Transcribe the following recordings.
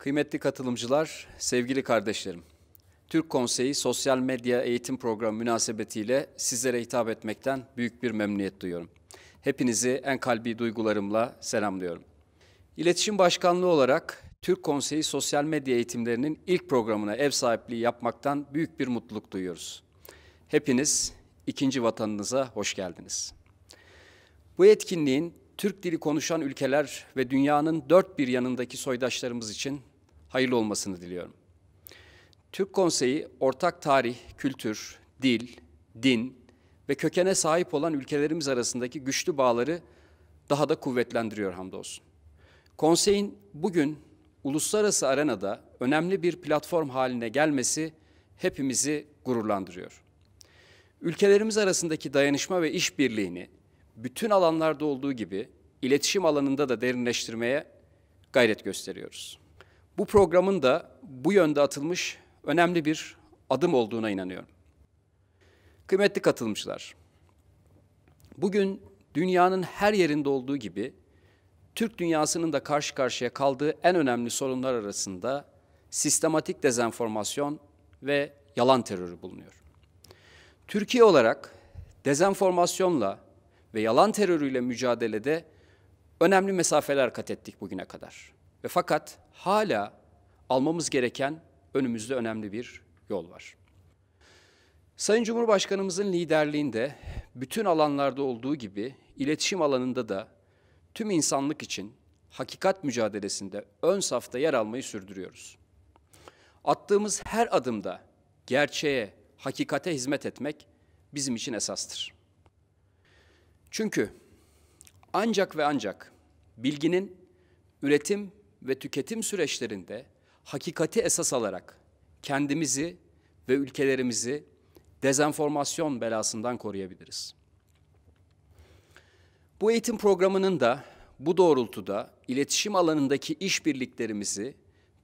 Kıymetli katılımcılar, sevgili kardeşlerim. Türk Konseyi Sosyal Medya Eğitim Programı münasebetiyle sizlere hitap etmekten büyük bir memnuniyet duyuyorum. Hepinizi en kalbi duygularımla selamlıyorum. İletişim Başkanlığı olarak Türk Konseyi Sosyal Medya Eğitimlerinin ilk programına ev sahipliği yapmaktan büyük bir mutluluk duyuyoruz. Hepiniz ikinci vatanınıza hoş geldiniz. Bu etkinliğin Türk dili konuşan ülkeler ve dünyanın dört bir yanındaki soydaşlarımız için hayırlı olmasını diliyorum. Türk Konseyi ortak tarih, kültür, dil, din ve kökene sahip olan ülkelerimiz arasındaki güçlü bağları daha da kuvvetlendiriyor hamdolsun. Konseyin bugün uluslararası arenada önemli bir platform haline gelmesi hepimizi gururlandırıyor. Ülkelerimiz arasındaki dayanışma ve işbirliğini bütün alanlarda olduğu gibi iletişim alanında da derinleştirmeye gayret gösteriyoruz. Bu programın da bu yönde atılmış önemli bir adım olduğuna inanıyorum. Kıymetli katılımcılar, bugün dünyanın her yerinde olduğu gibi Türk dünyasının da karşı karşıya kaldığı en önemli sorunlar arasında sistematik dezenformasyon ve yalan terörü bulunuyor. Türkiye olarak dezenformasyonla ve yalan terörüyle mücadelede önemli mesafeler kat ettik bugüne kadar. Ve fakat hala almamız gereken önümüzde önemli bir yol var. Sayın Cumhurbaşkanımızın liderliğinde bütün alanlarda olduğu gibi iletişim alanında da tüm insanlık için hakikat mücadelesinde ön safta yer almayı sürdürüyoruz. Attığımız her adımda gerçeğe, hakikate hizmet etmek bizim için esastır. Çünkü ancak ve ancak bilginin üretim ve tüketim süreçlerinde hakikati esas alarak kendimizi ve ülkelerimizi dezenformasyon belasından koruyabiliriz. Bu eğitim programının da bu doğrultuda iletişim alanındaki işbirliklerimizi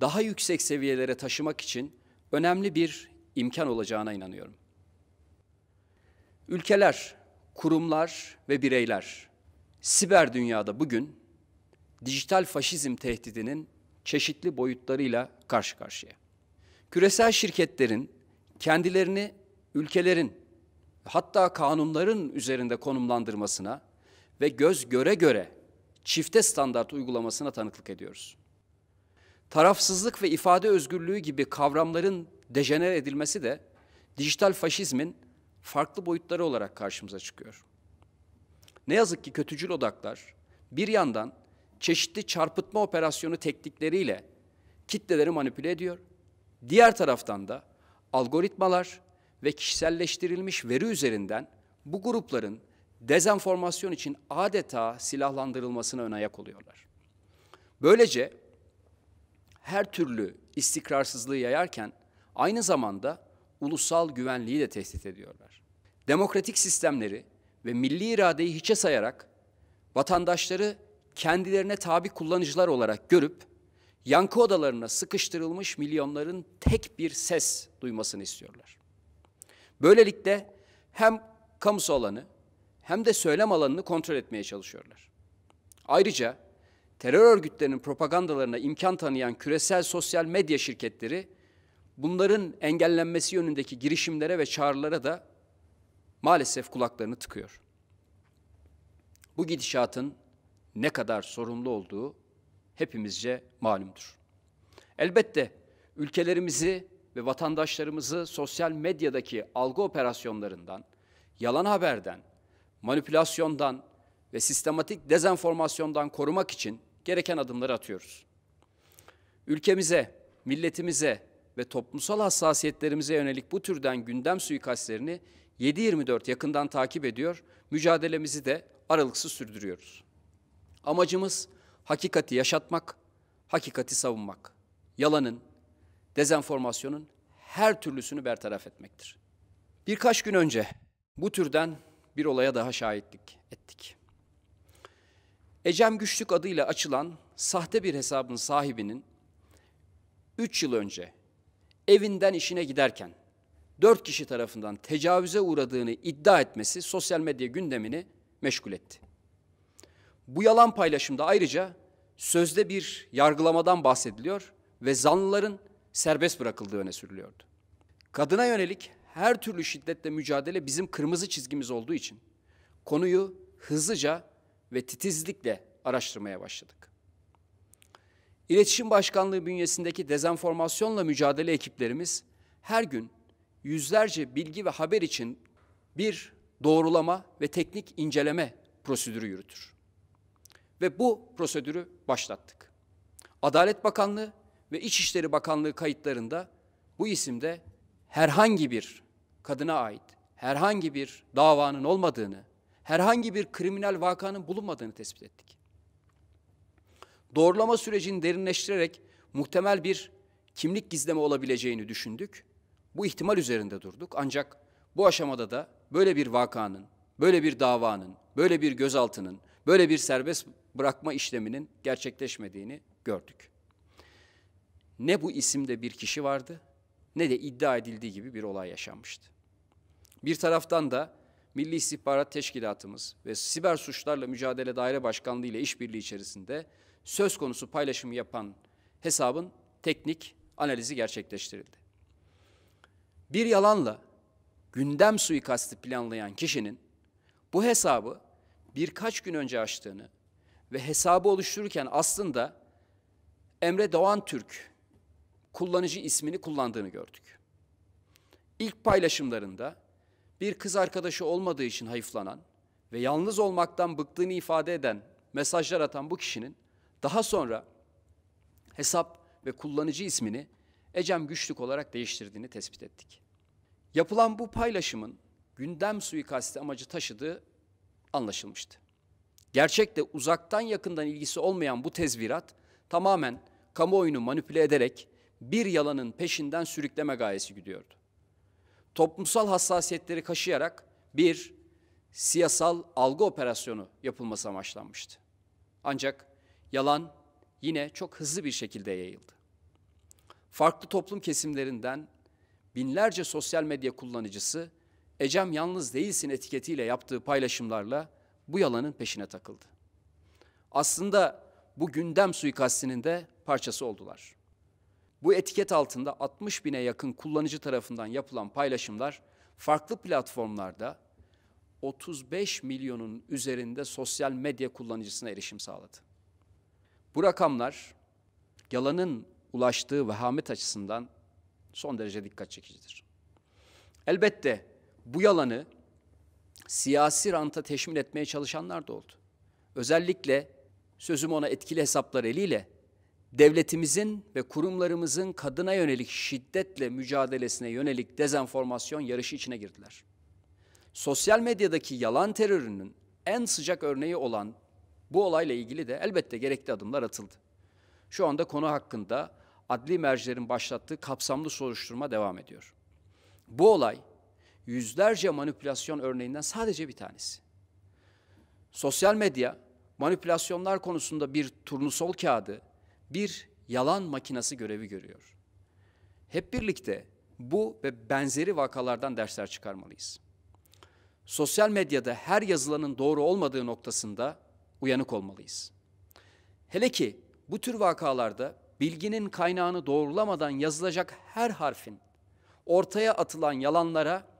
daha yüksek seviyelere taşımak için önemli bir imkan olacağına inanıyorum. Ülkeler, kurumlar ve bireyler siber dünyada bugün dijital faşizm tehdidinin çeşitli boyutlarıyla karşı karşıya. Küresel şirketlerin kendilerini ülkelerin hatta kanunların üzerinde konumlandırmasına ve göz göre göre çifte standart uygulamasına tanıklık ediyoruz. Tarafsızlık ve ifade özgürlüğü gibi kavramların dejener edilmesi de dijital faşizmin farklı boyutları olarak karşımıza çıkıyor. Ne yazık ki kötücül odaklar bir yandan çeşitli çarpıtma operasyonu teknikleriyle kitleleri manipüle ediyor. Diğer taraftan da algoritmalar ve kişiselleştirilmiş veri üzerinden bu grupların dezenformasyon için adeta silahlandırılmasına ön ayak oluyorlar. Böylece her türlü istikrarsızlığı yayarken aynı zamanda ulusal güvenliği de tehdit ediyorlar. Demokratik sistemleri ve milli iradeyi hiçe sayarak vatandaşları kendilerine tabi kullanıcılar olarak görüp yankı odalarına sıkıştırılmış milyonların tek bir ses duymasını istiyorlar. Böylelikle hem kamusu alanı hem de söylem alanını kontrol etmeye çalışıyorlar. Ayrıca terör örgütlerinin propagandalarına imkan tanıyan küresel sosyal medya şirketleri bunların engellenmesi yönündeki girişimlere ve çağrılara da maalesef kulaklarını tıkıyor. Bu gidişatın ne kadar sorumlu olduğu hepimizce malumdur. Elbette ülkelerimizi ve vatandaşlarımızı sosyal medyadaki algı operasyonlarından, yalan haberden, manipülasyondan ve sistematik dezenformasyondan korumak için gereken adımları atıyoruz. Ülkemize, milletimize ve toplumsal hassasiyetlerimize yönelik bu türden gündem suikastlerini 7-24 yakından takip ediyor, mücadelemizi de aralıksız sürdürüyoruz. Amacımız hakikati yaşatmak, hakikati savunmak. Yalanın, dezenformasyonun her türlüsünü bertaraf etmektir. Birkaç gün önce bu türden bir olaya daha şahitlik ettik. Ecem Güçlük adıyla açılan sahte bir hesabın sahibinin 3 yıl önce evinden işine giderken dört kişi tarafından tecavüze uğradığını iddia etmesi sosyal medya gündemini meşgul etti. Bu yalan paylaşımda ayrıca sözde bir yargılamadan bahsediliyor ve zanlıların serbest bırakıldığı öne sürülüyordu. Kadına yönelik her türlü şiddetle mücadele bizim kırmızı çizgimiz olduğu için konuyu hızlıca ve titizlikle araştırmaya başladık. İletişim Başkanlığı bünyesindeki dezenformasyonla mücadele ekiplerimiz her gün yüzlerce bilgi ve haber için bir doğrulama ve teknik inceleme prosedürü yürütür ve bu prosedürü başlattık. Adalet Bakanlığı ve İçişleri Bakanlığı kayıtlarında bu isimde herhangi bir kadına ait herhangi bir davanın olmadığını, herhangi bir kriminal vakanın bulunmadığını tespit ettik. Doğrulama sürecini derinleştirerek muhtemel bir kimlik gizleme olabileceğini düşündük. Bu ihtimal üzerinde durduk. Ancak bu aşamada da böyle bir vakanın, böyle bir davanın, böyle bir gözaltının, böyle bir serbest bırakma işleminin gerçekleşmediğini gördük. Ne bu isimde bir kişi vardı ne de iddia edildiği gibi bir olay yaşanmıştı. Bir taraftan da Milli İstihbarat Teşkilatımız ve Siber Suçlarla Mücadele Daire Başkanlığı ile işbirliği içerisinde söz konusu paylaşımı yapan hesabın teknik analizi gerçekleştirildi. Bir yalanla gündem suikastı planlayan kişinin bu hesabı birkaç gün önce açtığını ve hesabı oluştururken aslında Emre Doğan Türk kullanıcı ismini kullandığını gördük. İlk paylaşımlarında bir kız arkadaşı olmadığı için hayıflanan ve yalnız olmaktan bıktığını ifade eden mesajlar atan bu kişinin daha sonra hesap ve kullanıcı ismini Ecem Güçlük olarak değiştirdiğini tespit ettik. Yapılan bu paylaşımın gündem suikasti amacı taşıdığı anlaşılmıştı. Gerçekte uzaktan yakından ilgisi olmayan bu tezvirat tamamen kamuoyunu manipüle ederek bir yalanın peşinden sürükleme gayesi gidiyordu. Toplumsal hassasiyetleri kaşıyarak bir siyasal algı operasyonu yapılması amaçlanmıştı. Ancak yalan yine çok hızlı bir şekilde yayıldı. Farklı toplum kesimlerinden binlerce sosyal medya kullanıcısı Ecem yalnız değilsin etiketiyle yaptığı paylaşımlarla bu yalanın peşine takıldı. Aslında bu gündem suikastinin de parçası oldular. Bu etiket altında 60 bine yakın kullanıcı tarafından yapılan paylaşımlar farklı platformlarda 35 milyonun üzerinde sosyal medya kullanıcısına erişim sağladı. Bu rakamlar yalanın ulaştığı vehamet açısından son derece dikkat çekicidir. Elbette bu yalanı siyasi ranta teşmil etmeye çalışanlar da oldu. Özellikle sözüm ona etkili hesaplar eliyle devletimizin ve kurumlarımızın kadına yönelik şiddetle mücadelesine yönelik dezenformasyon yarışı içine girdiler. Sosyal medyadaki yalan terörünün en sıcak örneği olan bu olayla ilgili de elbette gerekli adımlar atıldı. Şu anda konu hakkında adli mercilerin başlattığı kapsamlı soruşturma devam ediyor. Bu olay yüzlerce manipülasyon örneğinden sadece bir tanesi. Sosyal medya manipülasyonlar konusunda bir turnusol kağıdı, bir yalan makinesi görevi görüyor. Hep birlikte bu ve benzeri vakalardan dersler çıkarmalıyız. Sosyal medyada her yazılanın doğru olmadığı noktasında uyanık olmalıyız. Hele ki bu tür vakalarda bilginin kaynağını doğrulamadan yazılacak her harfin ortaya atılan yalanlara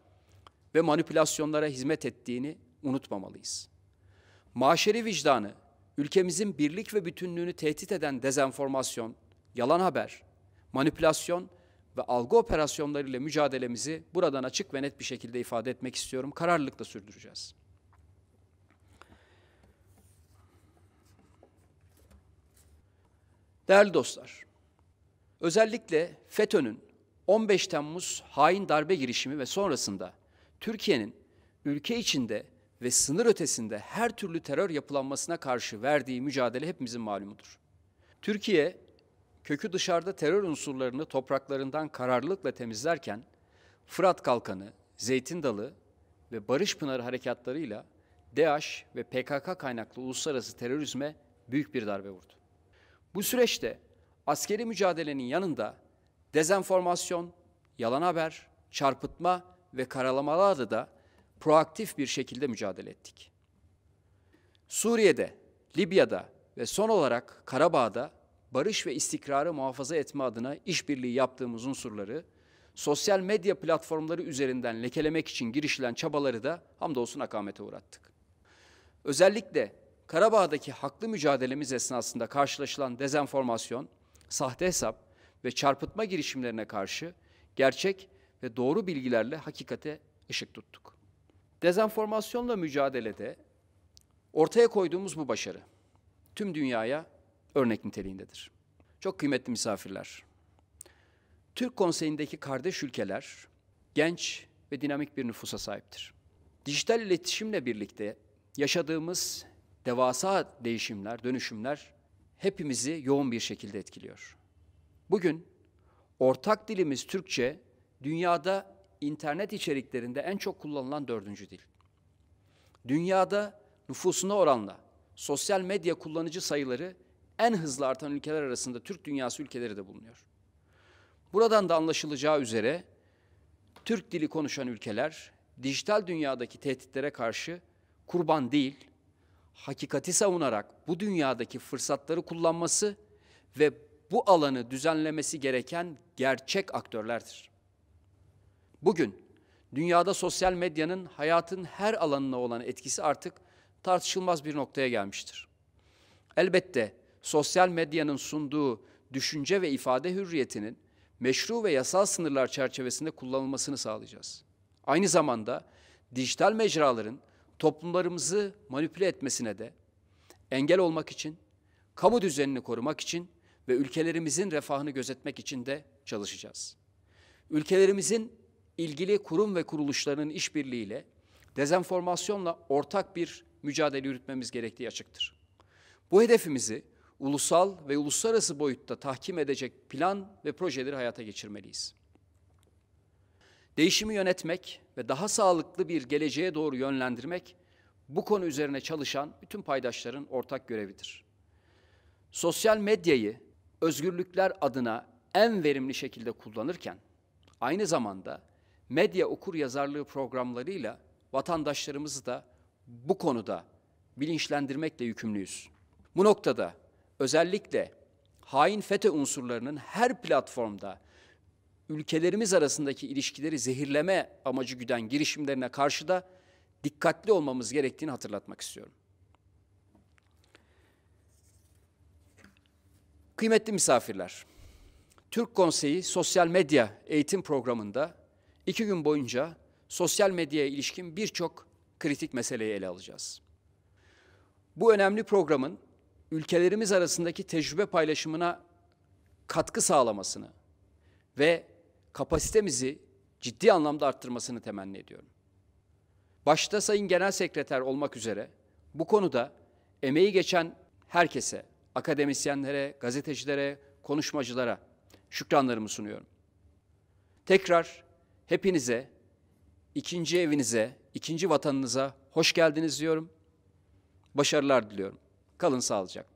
ve manipülasyonlara hizmet ettiğini unutmamalıyız. Maşeri vicdanı, ülkemizin birlik ve bütünlüğünü tehdit eden dezenformasyon, yalan haber, manipülasyon ve algı operasyonlarıyla mücadelemizi buradan açık ve net bir şekilde ifade etmek istiyorum. Kararlılıkla sürdüreceğiz. Değerli dostlar, özellikle FETÖ'nün 15 Temmuz hain darbe girişimi ve sonrasında Türkiye'nin ülke içinde ve sınır ötesinde her türlü terör yapılanmasına karşı verdiği mücadele hepimizin malumudur. Türkiye kökü dışarıda terör unsurlarını topraklarından kararlılıkla temizlerken Fırat Kalkanı, Zeytin Dalı ve Barış Pınarı harekatlarıyla DAEŞ ve PKK kaynaklı uluslararası terörizme büyük bir darbe vurdu. Bu süreçte askeri mücadelenin yanında dezenformasyon, yalan haber, çarpıtma ve karalamalarla da proaktif bir şekilde mücadele ettik. Suriye'de, Libya'da ve son olarak Karabağ'da barış ve istikrarı muhafaza etme adına işbirliği yaptığımız unsurları, sosyal medya platformları üzerinden lekelemek için girişilen çabaları da hamdolsun akamete uğrattık. Özellikle Karabağ'daki haklı mücadelemiz esnasında karşılaşılan dezenformasyon, sahte hesap ve çarpıtma girişimlerine karşı gerçek ve doğru bilgilerle hakikate ışık tuttuk. Dezenformasyonla mücadelede ortaya koyduğumuz bu başarı tüm dünyaya örnek niteliğindedir. Çok kıymetli misafirler. Türk Konseyi'ndeki kardeş ülkeler genç ve dinamik bir nüfusa sahiptir. Dijital iletişimle birlikte yaşadığımız devasa değişimler, dönüşümler hepimizi yoğun bir şekilde etkiliyor. Bugün ortak dilimiz Türkçe dünyada internet içeriklerinde en çok kullanılan dördüncü dil. Dünyada nüfusuna oranla sosyal medya kullanıcı sayıları en hızlı artan ülkeler arasında Türk dünyası ülkeleri de bulunuyor. Buradan da anlaşılacağı üzere Türk dili konuşan ülkeler dijital dünyadaki tehditlere karşı kurban değil, hakikati savunarak bu dünyadaki fırsatları kullanması ve bu alanı düzenlemesi gereken gerçek aktörlerdir. Bugün dünyada sosyal medyanın hayatın her alanına olan etkisi artık tartışılmaz bir noktaya gelmiştir. Elbette sosyal medyanın sunduğu düşünce ve ifade hürriyetinin meşru ve yasal sınırlar çerçevesinde kullanılmasını sağlayacağız. Aynı zamanda dijital mecraların toplumlarımızı manipüle etmesine de engel olmak için, kamu düzenini korumak için ve ülkelerimizin refahını gözetmek için de çalışacağız. Ülkelerimizin ilgili kurum ve kuruluşların işbirliğiyle dezenformasyonla ortak bir mücadele yürütmemiz gerektiği açıktır. Bu hedefimizi ulusal ve uluslararası boyutta tahkim edecek plan ve projeleri hayata geçirmeliyiz. Değişimi yönetmek ve daha sağlıklı bir geleceğe doğru yönlendirmek bu konu üzerine çalışan bütün paydaşların ortak görevidir. Sosyal medyayı özgürlükler adına en verimli şekilde kullanırken aynı zamanda medya okur yazarlığı programlarıyla vatandaşlarımızı da bu konuda bilinçlendirmekle yükümlüyüz. Bu noktada özellikle hain FETÖ unsurlarının her platformda ülkelerimiz arasındaki ilişkileri zehirleme amacı güden girişimlerine karşı da dikkatli olmamız gerektiğini hatırlatmak istiyorum. Kıymetli misafirler, Türk Konseyi Sosyal Medya Eğitim Programı'nda İki gün boyunca sosyal medyaya ilişkin birçok kritik meseleyi ele alacağız. Bu önemli programın ülkelerimiz arasındaki tecrübe paylaşımına katkı sağlamasını ve kapasitemizi ciddi anlamda arttırmasını temenni ediyorum. Başta Sayın Genel Sekreter olmak üzere bu konuda emeği geçen herkese, akademisyenlere, gazetecilere, konuşmacılara şükranlarımı sunuyorum. Tekrar Hepinize ikinci evinize, ikinci vatanınıza hoş geldiniz diyorum. Başarılar diliyorum. Kalın sağlıcakla.